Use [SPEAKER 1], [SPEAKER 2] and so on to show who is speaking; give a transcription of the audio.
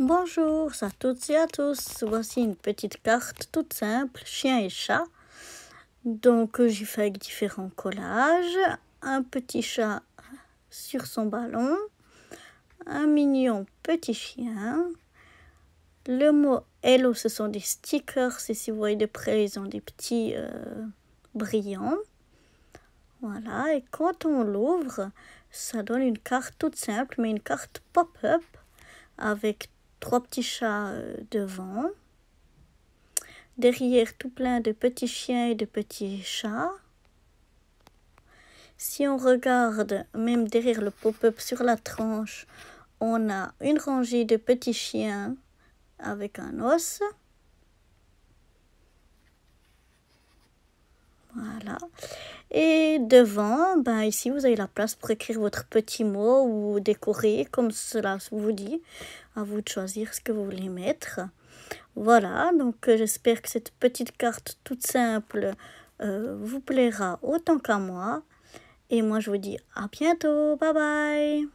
[SPEAKER 1] Bonjour à toutes et à tous. Voici une petite carte toute simple, chien et chat. Donc euh, j'ai fait avec différents collages. Un petit chat sur son ballon. Un mignon petit chien. Le mot Hello, ce sont des stickers. Et si vous voyez de près, ils ont des petits euh, brillants. Voilà, et quand on l'ouvre, ça donne une carte toute simple, mais une carte pop-up avec trois petits chats euh, devant. Derrière, tout plein de petits chiens et de petits chats. Si on regarde même derrière le pop-up sur la tranche, on a une rangée de petits chiens avec un os. Voilà. Et devant, ben, ici, vous avez la place pour écrire votre petit mot ou décorer comme cela vous dit. À vous de choisir ce que vous voulez mettre. Voilà, donc euh, j'espère que cette petite carte toute simple euh, vous plaira autant qu'à moi. Et moi, je vous dis à bientôt. Bye bye